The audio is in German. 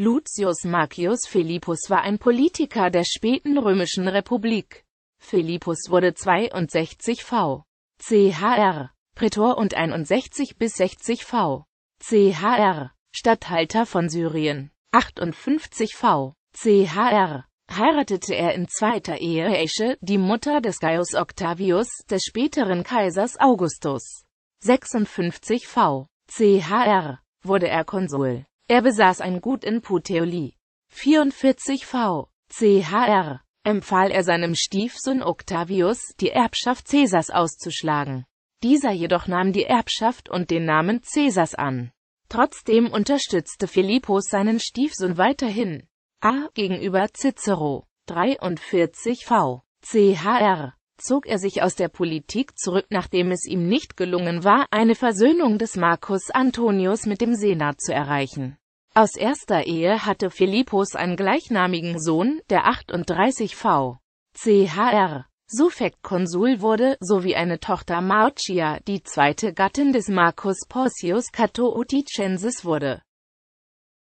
Lucius Marcius Philippus war ein Politiker der späten römischen Republik. Philippus wurde 62 v. CHR. Prätor und 61 bis 60 v. CHR. Statthalter von Syrien. 58 v. CHR. Heiratete er in zweiter Ehe Esche, die Mutter des Gaius Octavius, des späteren Kaisers Augustus. 56 v. CHR. Wurde er Konsul. Er besaß ein Gut in Puteoli. 44 v. CHR empfahl er seinem Stiefsohn Octavius, die Erbschaft Caesars auszuschlagen. Dieser jedoch nahm die Erbschaft und den Namen Caesars an. Trotzdem unterstützte Philippus seinen Stiefsohn weiterhin. A. Gegenüber Cicero, 43 v. CHR, zog er sich aus der Politik zurück, nachdem es ihm nicht gelungen war, eine Versöhnung des Marcus Antonius mit dem Senat zu erreichen. Aus erster Ehe hatte Philippus einen gleichnamigen Sohn, der 38 V. Chr. Suffekt Konsul wurde, sowie eine Tochter Marcia, die zweite Gattin des Marcus Porcius Cato Uticensis wurde